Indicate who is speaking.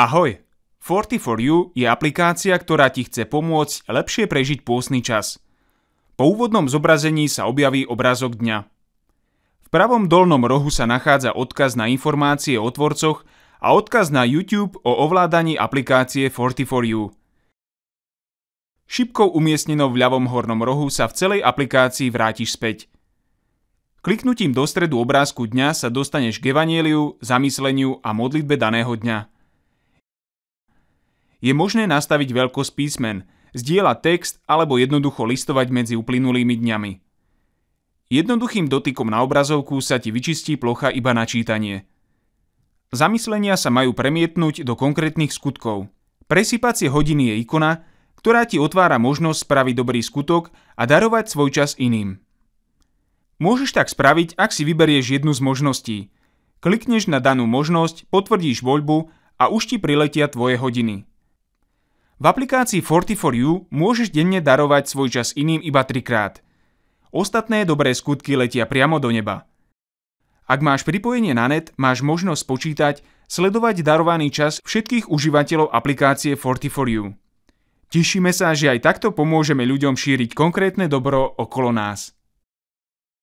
Speaker 1: Ahoj! 44 u je aplikácia, ktorá ti chce pomôcť lepšie prežiť pôsny čas. Po úvodnom zobrazení sa objaví obrázok dňa. V pravom dolnom rohu sa nachádza odkaz na informácie o tvorcoch a odkaz na YouTube o ovládaní aplikácie 44. u Šipkou umiestnenou v ľavom hornom rohu sa v celej aplikácii vrátiš späť. Kliknutím do stredu obrázku dňa sa dostaneš k evanieliu, zamysleniu a modlitbe daného dňa je možné nastaviť veľkosť písmen, zdieľať text alebo jednoducho listovať medzi uplynulými dňami. Jednoduchým dotykom na obrazovku sa ti vyčistí plocha iba na čítanie. Zamyslenia sa majú premietnúť do konkrétnych skutkov. Presypacie hodiny je ikona, ktorá ti otvára možnosť spraviť dobrý skutok a darovať svoj čas iným. Môžeš tak spraviť, ak si vyberieš jednu z možností. Klikneš na danú možnosť, potvrdíš voľbu a už ti priletia tvoje hodiny. V aplikácii 44 u môžeš denne darovať svoj čas iným iba trikrát. Ostatné dobré skutky letia priamo do neba. Ak máš pripojenie na net, máš možnosť počítať, sledovať darovaný čas všetkých užívateľov aplikácie 44. u Tešíme sa, že aj takto pomôžeme ľuďom šíriť konkrétne dobro okolo nás.